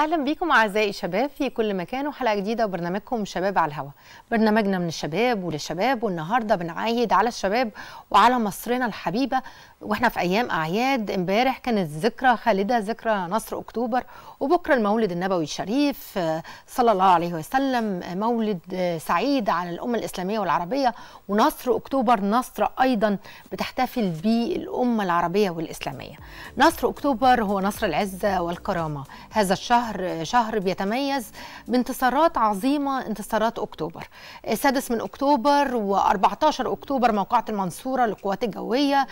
اهلا بيكم اعزائي شباب في كل مكان وحلقه جديده وبرنامجكم شباب على الهوا برنامجنا من الشباب وللشباب والنهارده بنعيد على الشباب وعلى مصرنا الحبيبه واحنا في ايام اعياد امبارح كانت ذكرى خالده ذكرى نصر اكتوبر وبكره المولد النبوي الشريف آه، صلى الله عليه وسلم آه، مولد آه، سعيد على الامه الاسلاميه والعربيه ونصر اكتوبر نصر ايضا بتحتفل به الامه العربيه والاسلاميه. نصر اكتوبر هو نصر العزه والكرامه، هذا الشهر شهر بيتميز بانتصارات عظيمه انتصارات اكتوبر. السادس من اكتوبر و14 اكتوبر موقعه المنصوره للقوات الجويه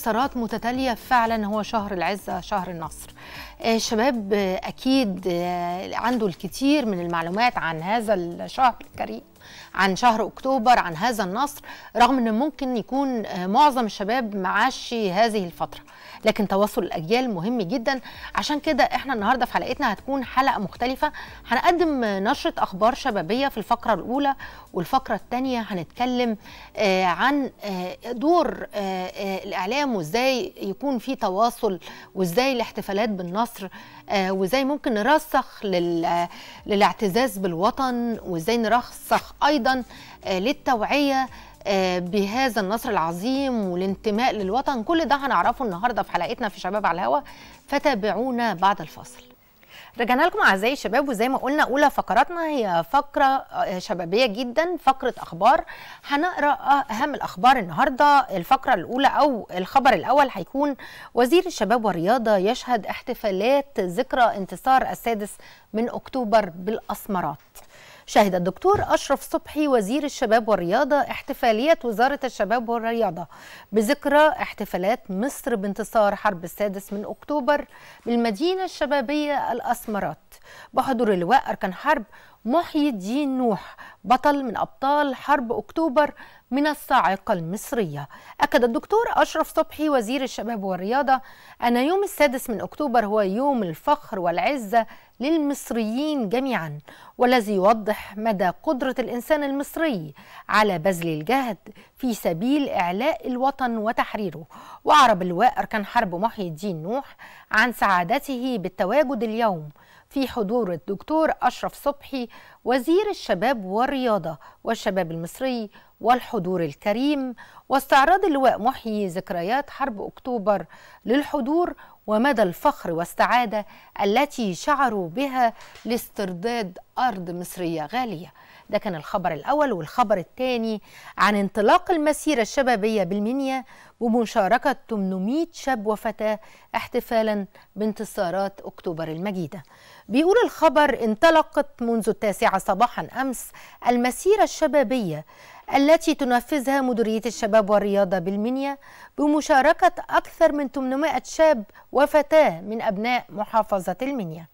انتصارات متتاليه فعلا هو شهر العزه شهر النصر آه، شباب اكيد آه، عنده الكثير من المعلومات عن هذا الشهر الكريم عن شهر اكتوبر عن هذا النصر رغم ان ممكن يكون آه، معظم الشباب معاشي هذه الفتره لكن تواصل الاجيال مهم جدا عشان كده احنا النهارده في حلقتنا هتكون حلقه مختلفه هنقدم نشره اخبار شبابيه في الفقره الاولى والفقره الثانيه هنتكلم آه، عن آه، دور آه، الاعلام وازاي يكون في تواصل وازاي الاحتفالات بالنصر وازاي ممكن نرسخ للاعتزاز بالوطن وازاي نرسخ ايضا للتوعيه آه، بهذا النصر العظيم والانتماء للوطن كل ده هنعرفه النهارده في حلقتنا في شباب على الهوا فتابعونا بعد الفاصل رجعنا لكم اعزائي الشباب وزي ما قلنا اولى فقراتنا هي فقره آه، شبابيه جدا فقره اخبار هنقرا اهم الاخبار النهارده الفقره الاولى او الخبر الاول هيكون وزير الشباب والرياضه يشهد احتفالات ذكرى انتصار السادس من اكتوبر بالاسمرات شهد الدكتور أشرف صبحي وزير الشباب والرياضة احتفالية وزارة الشباب والرياضة بذكرى احتفالات مصر بانتصار حرب السادس من أكتوبر بالمدينة الشبابية الأسمرات بحضور لواء أركان حرب محي الدين نوح بطل من أبطال حرب أكتوبر من الصاعقة المصرية أكد الدكتور أشرف صبحي وزير الشباب والرياضة أن يوم السادس من أكتوبر هو يوم الفخر والعزة للمصريين جميعا والذي يوضح مدى قدرة الإنسان المصري على بذل الجهد في سبيل إعلاء الوطن وتحريره وأعرب اللواء أركان حرب محي الدين نوح عن سعادته بالتواجد اليوم في حضور الدكتور أشرف صبحي وزير الشباب والرياضة والشباب المصري والحضور الكريم واستعراض اللواء محيي ذكريات حرب أكتوبر للحضور ومدى الفخر والسعادة التي شعروا بها لاسترداد أرض مصرية غالية ده كان الخبر الأول والخبر الثاني عن انطلاق المسيرة الشبابية بالمنيا بمشاركة 800 شاب وفتاة احتفالا بانتصارات أكتوبر المجيدة بيقول الخبر انطلقت منذ التاسعة صباحا أمس المسيرة الشبابية التي تنفذها مديرية الشباب والرياضة بالمنيا بمشاركة أكثر من 800 شاب وفتاة من أبناء محافظة المنيا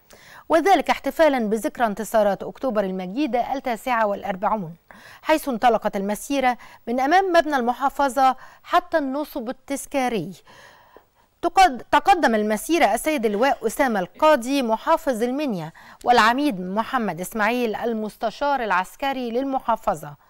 وذلك احتفالا بذكرى انتصارات أكتوبر المجيدة التاسعة والأربعون حيث انطلقت المسيرة من أمام مبنى المحافظة حتى النصب التذكاري تقدم المسيرة السيد اللواء أسامة القاضي محافظ المنيا والعميد محمد إسماعيل المستشار العسكري للمحافظة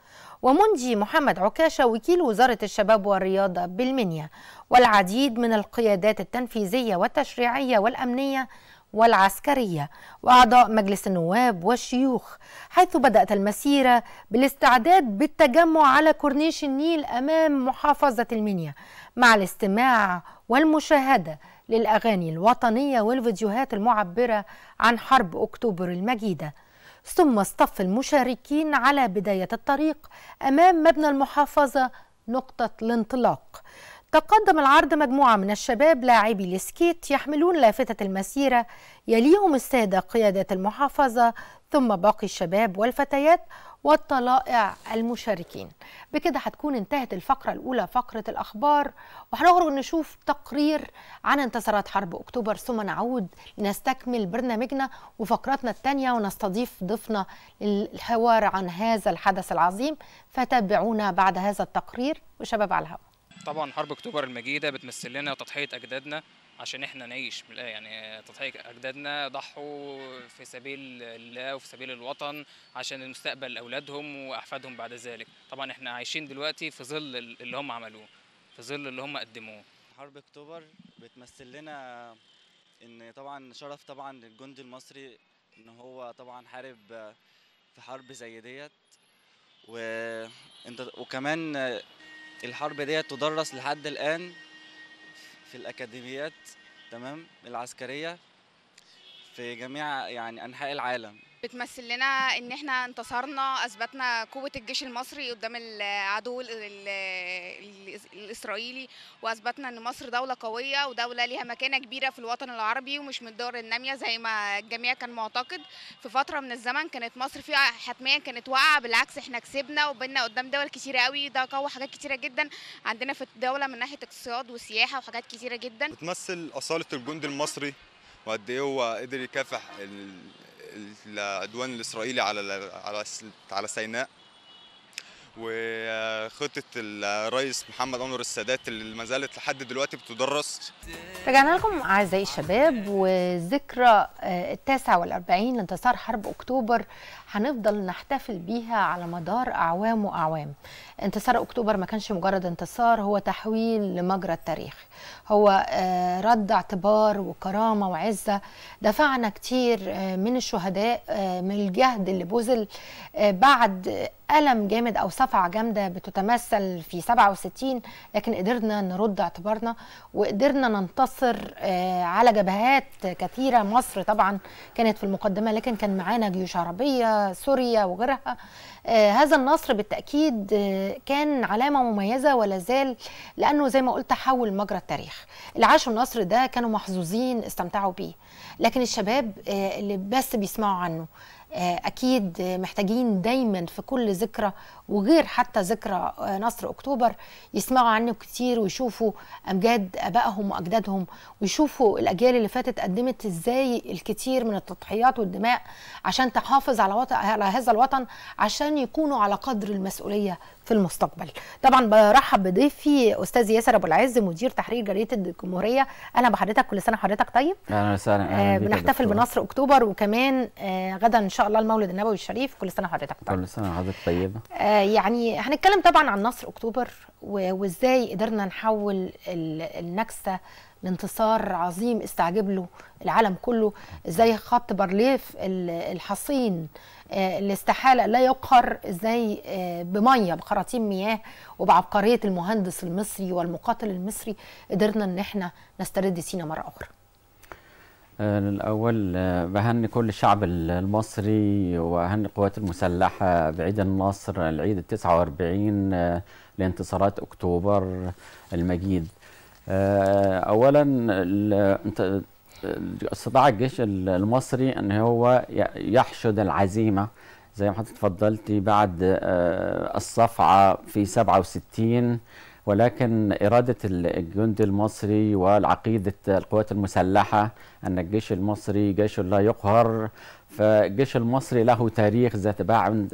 ومنجي محمد عكاشة وكيل وزارة الشباب والرياضة بالمنيا والعديد من القيادات التنفيذية والتشريعية والأمنية والعسكرية وأعضاء مجلس النواب والشيوخ حيث بدأت المسيرة بالاستعداد بالتجمع على كورنيش النيل أمام محافظة المنيا مع الاستماع والمشاهدة للأغاني الوطنية والفيديوهات المعبرة عن حرب أكتوبر المجيدة ثم اصطف المشاركين على بداية الطريق أمام مبنى المحافظة نقطة الانطلاق تقدم العرض مجموعة من الشباب لاعبي السكيت يحملون لافتة المسيرة يليهم السادة قيادة المحافظة ثم باقي الشباب والفتيات والطلائع المشاركين بكده هتكون انتهت الفقرة الأولى فقرة الأخبار وهنخرج نشوف تقرير عن انتصارات حرب أكتوبر ثم نعود لنستكمل برنامجنا وفقراتنا الثانية ونستضيف ضيفنا للحوار عن هذا الحدث العظيم فتابعونا بعد هذا التقرير وشباب على الهواء طبعا حرب اكتوبر المجيده بتمثل لنا تضحيه اجدادنا عشان احنا نعيش يعني تضحية أجدادنا ضحوا في سبيل الله وفي سبيل الوطن عشان مستقبل أولادهم وأحفادهم بعد ذلك طبعا احنا عايشين دلوقتي في ظل اللي هم عملوه في ظل اللي هم قدموه حرب اكتوبر بتمثل لنا ان طبعا شرف طبعا للجندي المصري ان هو طبعا حارب في حرب زي ديت وانت وكمان الحرب ديت تدرس لحد الان في الأكاديميات تمام العسكرية في جميع يعني أنحاء العالم بتمثل لنا ان احنا انتصرنا اثبتنا قوه الجيش المصري قدام العدو الاسرائيلي واثبتنا ان مصر دوله قويه ودوله ليها مكانه كبيره في الوطن العربي ومش من الدول الناميه زي ما الجميع كان معتقد في فتره من الزمن كانت مصر فيها حتميا كانت واقعه بالعكس احنا كسبنا وبنا قدام دول كتيره قوي ده قوى حاجات كتيره جدا عندنا في الدوله من ناحيه اقتصاد وسياحه وحاجات كتيره جدا بتمثل اصاله الجندي المصري وقد ايه هو قدر يكافح العدوان الاسرائيلي على على على سيناء وخطه الرئيس محمد انور السادات اللي ما زالت لحد دلوقتي بتدرس رجعنا لكم اعزائي الشباب وذكرى آه، ال 49 لانتصار حرب اكتوبر هنفضل نحتفل بيها على مدار اعوام واعوام انتصار اكتوبر ما كانش مجرد انتصار هو تحويل لمجرى التاريخ هو آه، رد اعتبار وكرامة وعزة دفعنا كتير آه، من الشهداء آه، من الجهد اللي بوزل بعد ألم جامد أو صفعة جامدة بتتمثل في 67 لكن قدرنا نرد اعتبارنا وقدرنا ننتصر على جبهات كثيرة مصر طبعا كانت في المقدمة لكن كان معانا جيوش عربية سوريا وغيرها آه، هذا النصر بالتاكيد آه، كان علامه مميزه ولا زال لانه زي ما قلت حول مجرى التاريخ اللي عاشوا النصر ده كانوا محظوظين استمتعوا بيه لكن الشباب آه، اللي بس بيسمعوا عنه آه، اكيد محتاجين دايما في كل ذكرى وغير حتى ذكرى آه، نصر اكتوبر يسمعوا عنه كتير ويشوفوا امجاد ابائهم واجدادهم ويشوفوا الاجيال اللي فاتت قدمت ازاي الكتير من التضحيات والدماء عشان تحافظ على على هذا الوطن عشان يكونوا على قدر المسؤوليه في المستقبل طبعا برحب بضيفي استاذ ياسر ابو العز مدير تحرير جريده الجمهوريه اهلا بحضرتك كل سنه وحضرتك طيب اهلا وسهلا آه بنحتفل بنصر اكتوبر وكمان آه غدا ان شاء الله المولد النبوي الشريف كل سنه وحضرتك طيب كل سنه وحضرتك طيبه آه يعني هنتكلم طبعا عن نصر اكتوبر وازاي قدرنا نحول النكسه لانتصار عظيم استعجب له العالم كله ازاي خط بارليف الحصين آه، الاستحاله لا يقهر زي آه، بميه بخراطيم مياه وبعبقريه المهندس المصري والمقاتل المصري قدرنا ان احنا نسترد سينا مره اخرى. الأول آه، بهني كل الشعب المصري وأهني القوات المسلحة بعيد النصر العيد ال 49 لانتصارات أكتوبر المجيد أولا استطاع الجيش المصري ان هو يحشد العزيمه زي ما حضرتك اتفضلتي بعد آه، الصفعه في 67 ولكن إرادة الجندي المصري والعقيدة القوات المسلحة أن الجيش المصري جيش لا يقهر فالجيش المصري له تاريخ ذات باع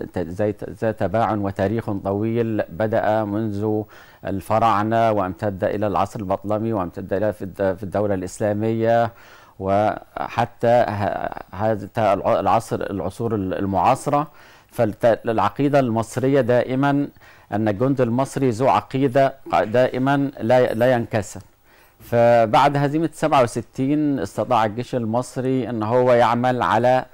ذات باع وتاريخ طويل بدأ منذ الفراعنة وامتد إلى العصر البطلمي وامتد إلى في الدولة الإسلامية وحتى هذا العصر العصور المعاصرة فالعقيدة المصرية دائما أن الجند المصري ذو عقيدة دائما لا لا ينكسر فبعد هزيمة 67 استطاع الجيش المصري أن هو يعمل على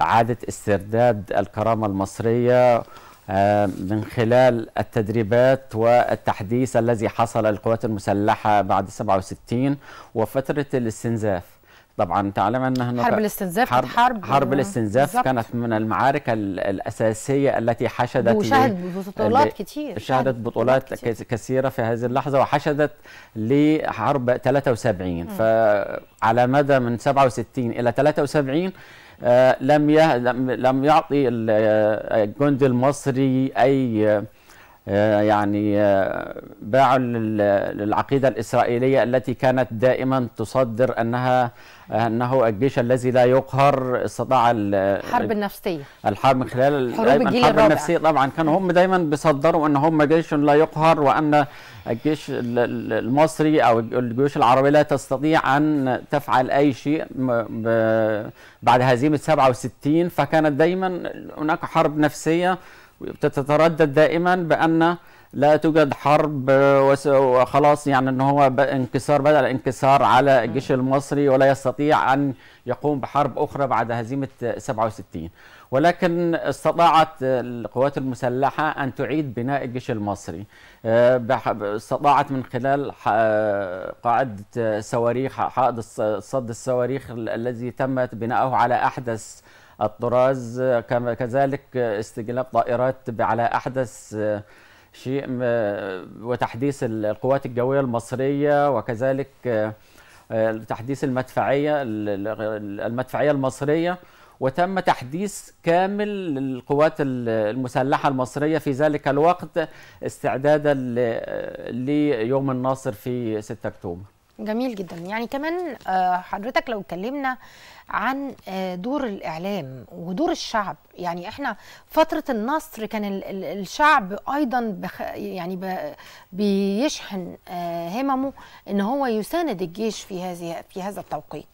إعادة استرداد الكرامة المصرية آه، من خلال التدريبات والتحديث الذي حصل للقوات المسلحة بعد 67 وفترة الاستنزاف طبعا تعلم انها حرب الاستنزاف حرب, حرب, حرب الاستنزاف بالزبط. كانت من المعارك الاساسيه التي حشدت وشهدت بطولات كتير شهدت بطولات كتير. كثيره في هذه اللحظه وحشدت لحرب 73 م. فعلى مدى من 67 الى 73 آه لم لم يعطي آه، الجندي المصري اي آه، يعني آه، باعوا للعقيدة الإسرائيلية التي كانت دائما تصدر أنها أنه الجيش الذي لا يقهر استطاع الحرب النفسية الحرب من خلال حروب الجيل الحرب النفسية طبعا كانوا هم دايما بيصدروا أن هم جيش لا يقهر وأن الجيش المصري أو الجيوش العربية لا تستطيع أن تفعل أي شيء بعد هزيمة 67 فكانت دايما هناك حرب نفسية تتردد دائما بان لا توجد حرب وخلاص يعني ان هو انكسار بدا انكسار على الجيش المصري ولا يستطيع ان يقوم بحرب اخرى بعد هزيمه 67 ولكن استطاعت القوات المسلحه ان تعيد بناء الجيش المصري آه، استطاعت من خلال آه، قاعده صواريخ حائط صد الصواريخ الذي تمت بناؤه على احدث الطراز كما كذلك استجلاب طائرات على أحدث شيء وتحديث القوات الجوية المصرية وكذلك آه، تحديث المدفعية المدفعية المصرية وتم تحديث كامل للقوات المسلحة المصرية في ذلك الوقت استعدادا ليوم الناصر في 6 أكتوبر جميل جدا يعني كمان آه، حضرتك لو اتكلمنا عن آه، دور الاعلام ودور الشعب يعني احنا فتره النصر كان الشعب ايضا بخ يعني بيشحن آه، هممه ان هو يساند الجيش في هذه في هذا التوقيت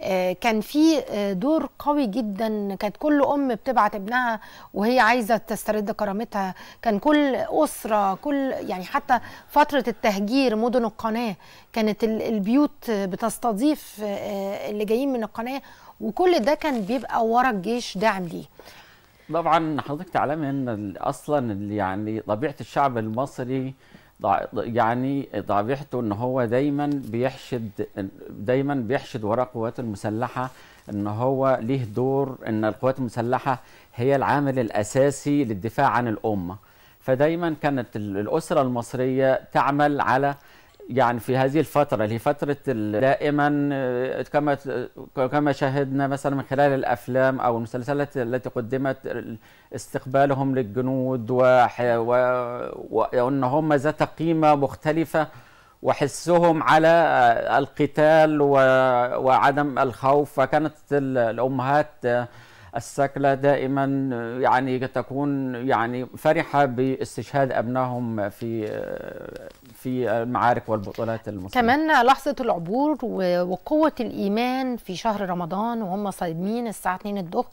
آه، كان في دور قوي جدا كانت كل ام بتبعت ابنها وهي عايزه تسترد كرامتها كان كل اسره كل يعني حتى فتره التهجير مدن القناه كانت البيوت بتستضيف اللي جايين من القناه وكل ده كان بيبقى ورا الجيش داعم ليه طبعا حضرتك تعلمي ان اصلا يعني طبيعه الشعب المصري يعني طبيعته ان هو دايما بيحشد دايما بيحشد وراء القوات المسلحه ان هو ليه دور ان القوات المسلحه هي العامل الاساسي للدفاع عن الامه فدايما كانت الاسره المصريه تعمل على يعني في هذه الفترة اللي هي فترة دائما آه، كما آه، كما شاهدنا مثلا من خلال الأفلام أو المسلسلات التي قدمت استقبالهم للجنود وأن هم ذات قيمة مختلفة وحسهم على آه، القتال وعدم الخوف فكانت الأمهات السكلة دائما يعني تكون يعني فرحة باستشهاد أبنائهم في في المعارك والبطولات المصريه. كمان لحظة العبور وقوة الإيمان في شهر رمضان وهم صايمين الساعة 2 الظهر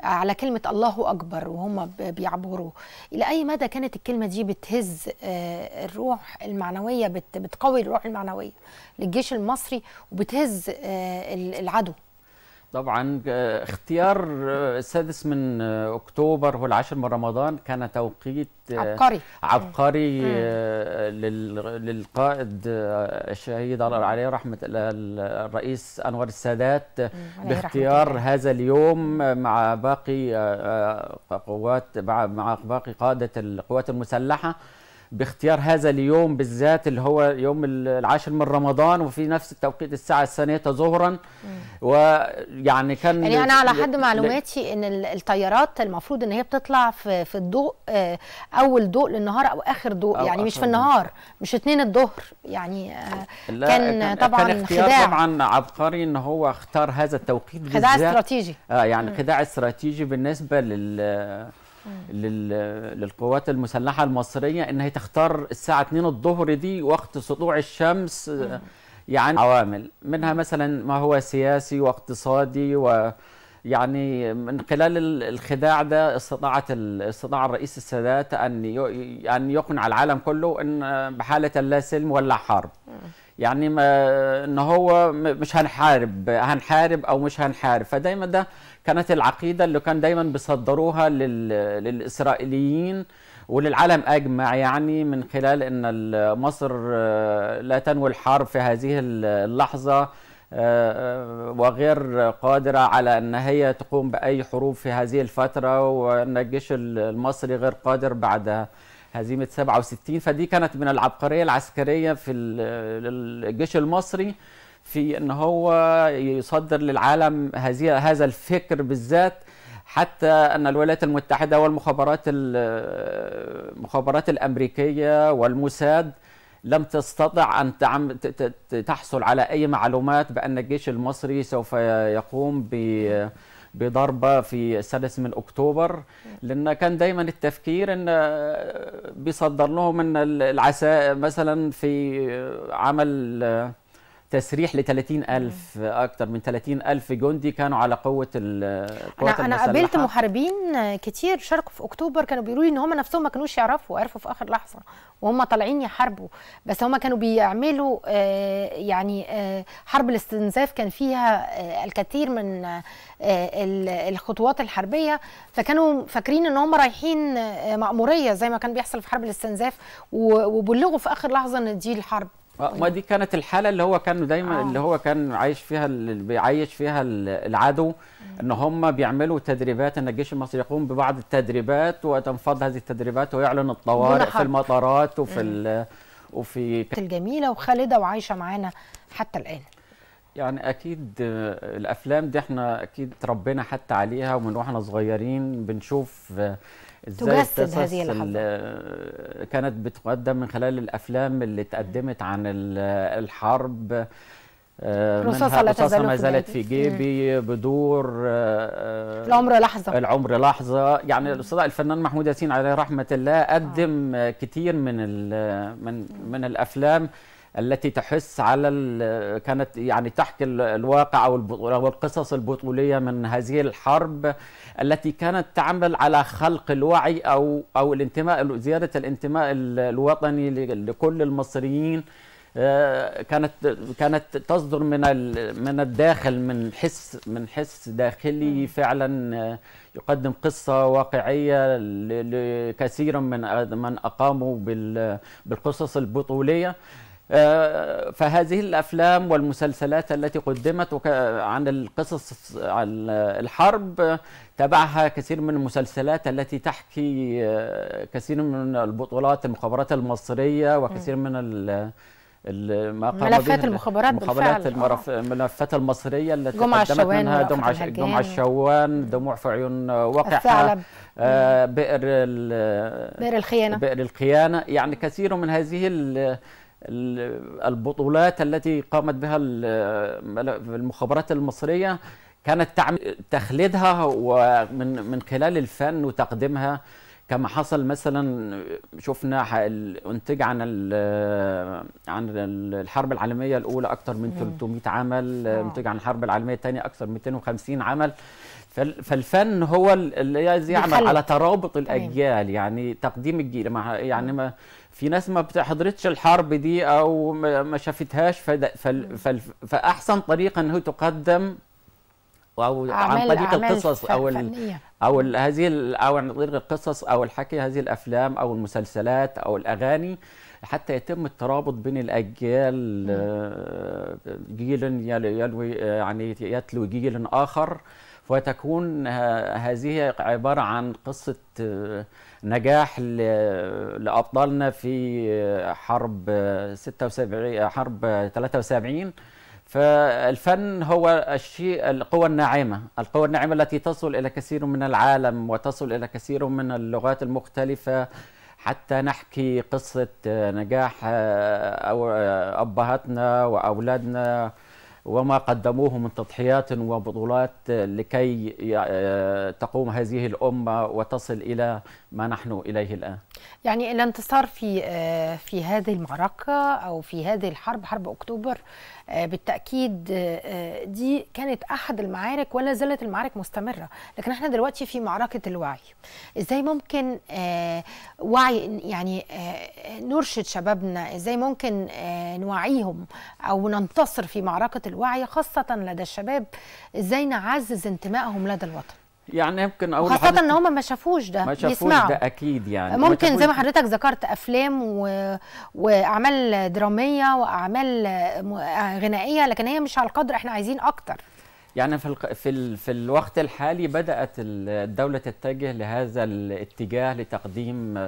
على كلمة الله أكبر وهم بيعبروا إلى أي مدى كانت الكلمة دي بتهز آه، الروح المعنوية بتقوي الروح المعنوية للجيش المصري وبتهز آه، العدو طبعا آه، اختيار آه، السادس من آه، اكتوبر هو العاشر من رمضان كان توقيت عبقري عبقري للقائد الشهيد عليه رحمه الرئيس انور السادات باختيار هذا اليوم مع باقي قوات مع باقي قاده القوات المسلحه باختيار هذا اليوم بالذات اللي هو يوم العاشر من رمضان وفي نفس التوقيت الساعة الثانية ظهرا ويعني كان يعني أنا على حد معلوماتي إن الطيارات المفروض إن هي بتطلع في في الضوء آه، أول ضوء للنهار أو آخر ضوء أو يعني آخر مش في النهار مش اتنين الظهر يعني آه، كان, كان طبعا كان خداع طبعا عبقري إن هو اختار هذا التوقيت خداع استراتيجي اه يعني خداع استراتيجي بالنسبة لل للقوات المسلحه المصريه ان هي تختار الساعه 2 الظهر دي وقت سطوع الشمس يعني عوامل منها مثلا ما هو سياسي واقتصادي و يعني من خلال الخداع ده استطاعت استطاع الرئيس السادات ان ان يقنع العالم كله ان بحاله لا سلم ولا حرب يعني ما ان هو مش هنحارب هنحارب او مش هنحارب فدايما ده كانت العقيدة اللي كان دايما بيصدروها للإسرائيليين وللعالم أجمع يعني من خلال أن مصر آه، لا تنوي الحرب في هذه اللحظة آه، آه، وغير قادرة على أن هي تقوم بأي حروب في هذه الفترة وأن الجيش المصري غير قادر بعد هزيمة 67 فدي كانت من العبقرية العسكرية في الجيش المصري في ان هو يصدر للعالم هذه هذا الفكر بالذات حتى ان الولايات المتحده والمخابرات المخابرات الامريكيه والموساد لم تستطع ان تحصل على اي معلومات بان الجيش المصري سوف يقوم ب بضربه في السادس من اكتوبر لان كان دايما التفكير ان بيصدر لهم ان العساء مثلا في عمل تسريح ل 30000 اكثر من 30000 جندي كانوا على قوه القوات أنا, انا قابلت محاربين كتير شاركوا في اكتوبر كانوا بيقولوا لي ان هم نفسهم ما كانوش يعرفوا عرفوا في اخر لحظه وهم طالعين يحاربوا بس هم كانوا بيعملوا آه، يعني آه، حرب الاستنزاف كان فيها آه، الكثير من الخطوات الحربيه فكانوا فاكرين ان هم رايحين مأموريه زي ما كان بيحصل في حرب الاستنزاف وبلغوا في اخر لحظه ان دي الحرب آه، ما دي كانت الحاله اللي هو كان دايما آه. اللي هو كان عايش فيها اللي بيعيش فيها العدو ان هم بيعملوا تدريبات ان الجيش المصري يقوم ببعض التدريبات وتنفض هذه التدريبات ويعلن الطوارئ في المطارات وفي وفي الجميله وخالده وعايشه معانا حتى الان يعني اكيد آه، الافلام دي احنا اكيد تربينا حتى عليها ومن واحنا صغيرين بنشوف آه، ازاي تجسد هذه اللحظة كانت بتقدم من خلال الافلام اللي تقدمت عن الحرب آه، رصاصة لا تزال ما زالت في جيبي بدور آه، آه، العمر لحظة العمر لحظة يعني الأستاذ الفنان محمود ياسين عليه رحمة الله قدم آه. كتير من من من الأفلام التي تحس على كانت يعني تحكي الواقع او القصص البطوليه من هذه الحرب التي كانت تعمل على خلق الوعي او او الانتماء زياده الانتماء الوطني لكل المصريين آه، كانت كانت تصدر من من الداخل من حس من حس داخلي فعلا آه، يقدم قصه واقعيه لكثير من من اقاموا بالقصص البطوليه آه، فهذه الافلام والمسلسلات التي قدمت عن القصص عن الحرب تبعها كثير من المسلسلات التي تحكي آه، كثير من البطولات المخابرات المصريه وكثير من ما ملفات المخابرات مخابرات الملف... الملفات المصريه التي جمعة قدمت منها دمع ش... جمعة الشوان دموع في عيون وقحة آه بئر ال... بئر الخيانه بئر الخيانه يعني كثير من هذه ال... البطولات التي قامت بها المخابرات المصرية كانت تعمل تخليدها ومن من خلال الفن وتقديمها كما حصل مثلا شفنا انتج عن عن الحرب العالميه الاولى اكثر من 300 عمل انتج عن الحرب العالميه الثانيه اكثر من 250 عمل فالفن هو اللي يعمل بخلق. على ترابط الاجيال يعني تقديم الجيل مع يعني ما في ناس ما حضرتش الحرب دي او ما شافتهاش فاحسن طريقه انه تقدم او عن طريق القصص او او هذه او عن طريق القصص او الحكي هذه الافلام او المسلسلات او الاغاني حتى يتم الترابط بين الاجيال آه، جيل يلوي آه، يعني يتلو جيل اخر فتكون هذه عبارة عن قصة آه، نجاح لأبطالنا في آه، حرب 76 آه، حرب 73 فالفن هو الشيء القوى الناعمة القوى الناعمة التي تصل إلى كثير من العالم وتصل إلى كثير من اللغات المختلفة حتى نحكي قصة نجاح أبهاتنا وأولادنا وما قدموه من تضحيات وبطولات لكي آه، تقوم هذه الأمة وتصل إلى ما نحن إليه الآن يعني الانتصار في آه، في هذه المعركة أو في هذه الحرب حرب أكتوبر آه، بالتأكيد آه، دي كانت أحد المعارك ولا زالت المعارك مستمرة لكن احنا دلوقتي في معركة الوعي إزاي ممكن وعي يعني نرشد شبابنا إزاي ممكن نوعيهم أو ننتصر في معركة الوعي خاصة لدى الشباب إزاي نعزز انتمائهم لدى الوطن يعني يمكن اول خاصة ان هم ما شافوش ده ما شافوش ده اكيد يعني ممكن ما زي ما حضرتك ذكرت افلام و... واعمال دراميه واعمال غنائيه لكن هي مش على القدر احنا عايزين اكتر يعني في ال... في ال... في الوقت الحالي بدات الدوله تتجه لهذا الاتجاه لتقديم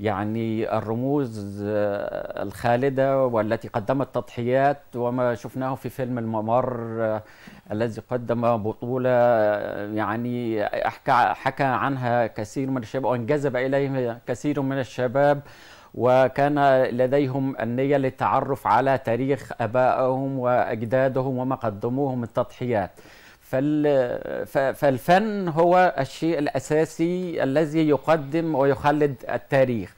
يعني الرموز آه، الخالدة والتي قدمت تضحيات وما شفناه في فيلم الممر آه، الذي قدم بطولة آه، يعني أحكى حكى عنها كثير من الشباب وانجذب إليه كثير من الشباب وكان لديهم النية للتعرف على تاريخ أبائهم وأجدادهم وما قدموه من تضحيات فالفن هو الشيء الأساسي الذي يقدم ويخلد التاريخ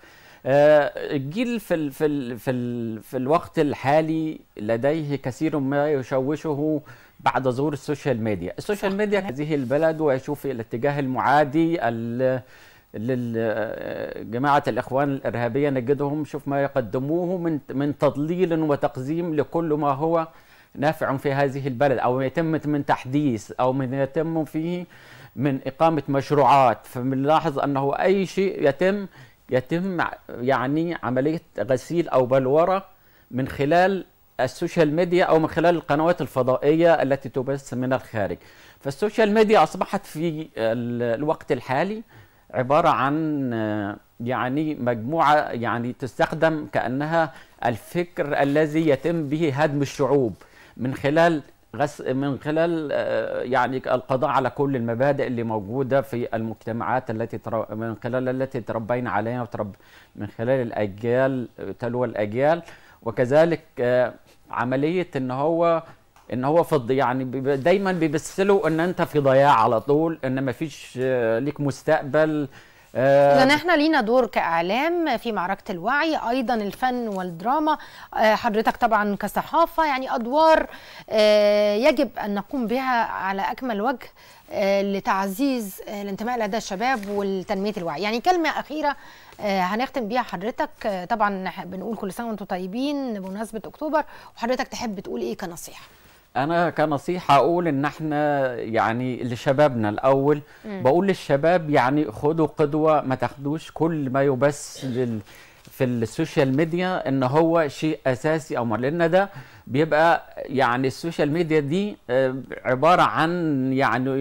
آه، الجيل في الـ في الـ في, الـ في الوقت الحالي لديه كثير ما يشوشه بعد ظهور السوشيال ميديا السوشيال ميديا هذه البلد ويشوف الاتجاه المعادي جماعة الإخوان الإرهابية نجدهم شوف ما يقدموه من من تضليل وتقزيم لكل ما هو نافع في هذه البلد أو يتم من تحديث أو من يتم فيه من إقامة مشروعات فبنلاحظ أنه أي شيء يتم يتم يعني عملية غسيل أو بلورة من خلال السوشيال ميديا أو من خلال القنوات الفضائية التي تبث من الخارج فالسوشيال ميديا أصبحت في الوقت الحالي عبارة عن يعني مجموعة يعني تستخدم كأنها الفكر الذي يتم به هدم الشعوب من خلال غس من خلال آه، يعني القضاء على كل المبادئ اللي موجوده في المجتمعات التي تر... من خلال التي تربينا عليها وترب من خلال الاجيال تلو الاجيال وكذلك آه، عمليه ان هو ان هو فض يعني دايما بيمثلوا ان انت في ضياع على طول ان ما فيش آه، ليك مستقبل آه اذا احنا لينا دور كاعلام في معركه الوعي ايضا الفن والدراما آه حضرتك طبعا كصحافه يعني ادوار آه يجب ان نقوم بها على اكمل وجه آه، لتعزيز آه، الانتماء لدى الشباب والتنميه الوعي يعني كلمه اخيره آه، هنختم بيها حضرتك طبعا بنقول كل سنه وانتم طيبين بمناسبه اكتوبر وحضرتك تحب تقول ايه كنصيحه انا كنصيحه اقول ان احنا يعني لشبابنا الاول م. بقول للشباب يعني خدوا قدوه ما تاخدوش كل ما يبث لل في السوشيال ميديا ان هو شيء اساسي او لان ده بيبقى يعني السوشيال ميديا دي آه، عباره عن يعني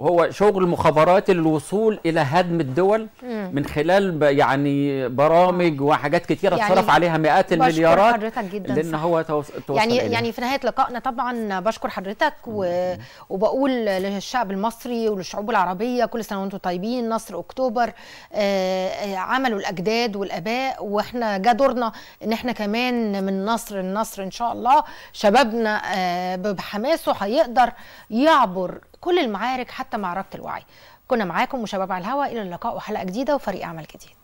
هو شغل مخابرات الوصول الى هدم الدول من خلال يعني برامج وحاجات كتيره يعني اتصرف عليها مئات المليارات بشكر حضرتك جدا لان هو يعني- توصل يعني إليه. يعني في نهايه لقائنا طبعا بشكر حضرتك و... وبقول للشعب المصري وللشعوب العربيه كل سنه وانتم طيبين نصر اكتوبر آه، آه، عملوا الاجداد والاباء واحنا جا دورنا ان احنا كمان من نصر لنصر ان شاء الله شبابنا آه، بحماسه هيقدر يعبر كل المعارك حتى معركة الوعي كنا معاكم وشباب على الهواء الى اللقاء وحلقه جديده وفريق عمل جديد